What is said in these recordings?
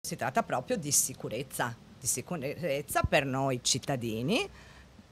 Si tratta proprio di sicurezza, di sicurezza per noi cittadini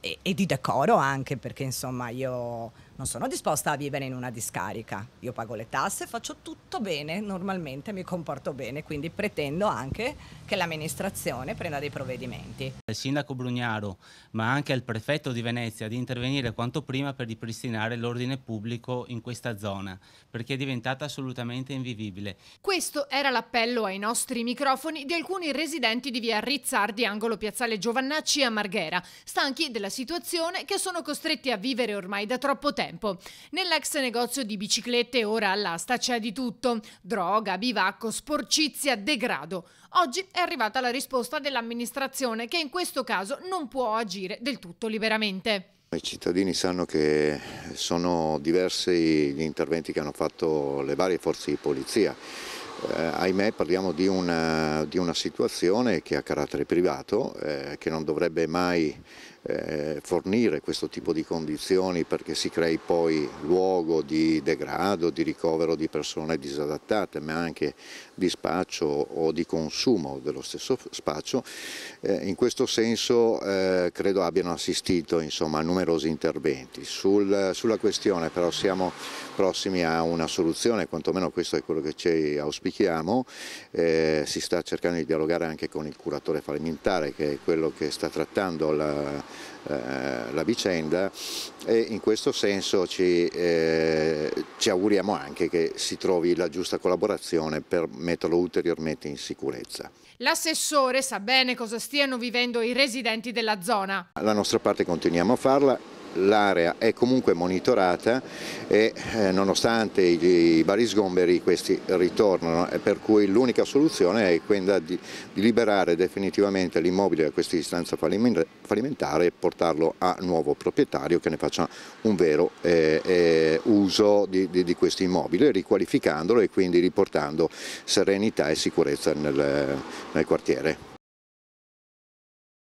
e, e di decoro anche perché insomma io non sono disposta a vivere in una discarica. Io pago le tasse, faccio tutto bene, normalmente mi comporto bene, quindi pretendo anche che l'amministrazione prenda dei provvedimenti. Al sindaco Brugnaro, ma anche al prefetto di Venezia, di intervenire quanto prima per ripristinare l'ordine pubblico in questa zona, perché è diventata assolutamente invivibile. Questo era l'appello ai nostri microfoni di alcuni residenti di via Rizzardi, angolo piazzale Giovannacci a Marghera, stanchi della situazione che sono costretti a vivere ormai da troppo tempo tempo. Nell'ex negozio di biciclette ora all'asta c'è di tutto. Droga, bivacco, sporcizia, degrado. Oggi è arrivata la risposta dell'amministrazione che in questo caso non può agire del tutto liberamente. I cittadini sanno che sono diversi gli interventi che hanno fatto le varie forze di polizia. Eh, ahimè parliamo di una, di una, situazione che ha carattere privato, eh, che non dovrebbe mai eh, fornire questo tipo di condizioni perché si crei poi luogo di degrado, di ricovero di persone disadattate, ma anche di spaccio o di consumo dello stesso spaccio. Eh, in questo senso eh, credo abbiano assistito insomma, a numerosi interventi. Sul, sulla questione però siamo prossimi a una soluzione, quantomeno questo è quello che ci auspichiamo, eh, si sta cercando di dialogare anche con il curatore fallimentare che è quello che sta trattando la, eh, la vicenda e in questo senso ci, eh, ci auguriamo anche che si trovi la giusta collaborazione per metterlo ulteriormente in sicurezza. L'assessore sa bene cosa stiano vivendo i residenti della zona. La nostra parte continuiamo a farla, l'area è comunque monitorata e eh, nonostante i vari sgomberi questi ritornano e per cui l'unica soluzione è quella di, di liberare definitivamente l'immobile da questa istanza fallimentare e portarlo a nuovo proprietario che ne faccia un vero eh, eh, uso di, di, di questo immobile riqualificandolo e quindi riportando serenità e sicurezza nel, nel quartiere.